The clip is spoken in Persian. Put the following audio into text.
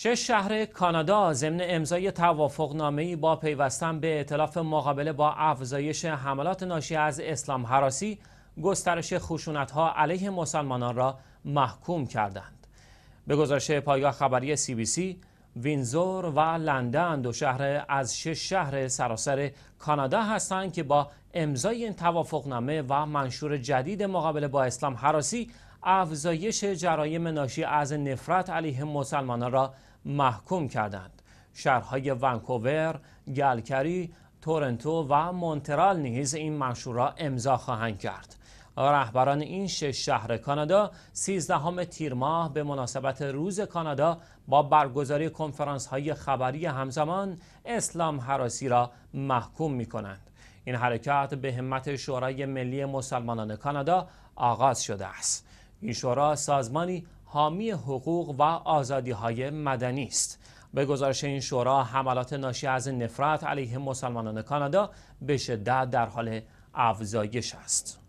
شش شهر کانادا ضمن امضای ای با پیوستن به اطلاف مقابله با افزایش حملات ناشی از اسلام حراسی گسترش ها علیه مسلمانان را محکوم کردند. به گزارش پایگاه خبری سی بی سی، وینزور و لندن دو شهر از شش شهر سراسر کانادا هستند که با امضای این توافقنامه و منشور جدید مقابله با اسلام حراسی افزایش جرایم ناشی از نفرت علیه مسلمانان را محکوم کردند شهرهای ونکوور، گلکری، تورنتو و مونترال نیز این منشور را امضا خواهند کرد رهبران این شش شهر کانادا 13 تیر ماه به مناسبت روز کانادا با برگزاری کنفرانس های خبری همزمان اسلام حراسی را محکوم می کنند. این حرکت به همت شورای ملی مسلمانان کانادا آغاز شده است. این شورا سازمانی حامی حقوق و آزادی های مدنی است به گزارش این شورا حملات ناشی از نفرت علیه مسلمانان کانادا به شدت در حال افزایش است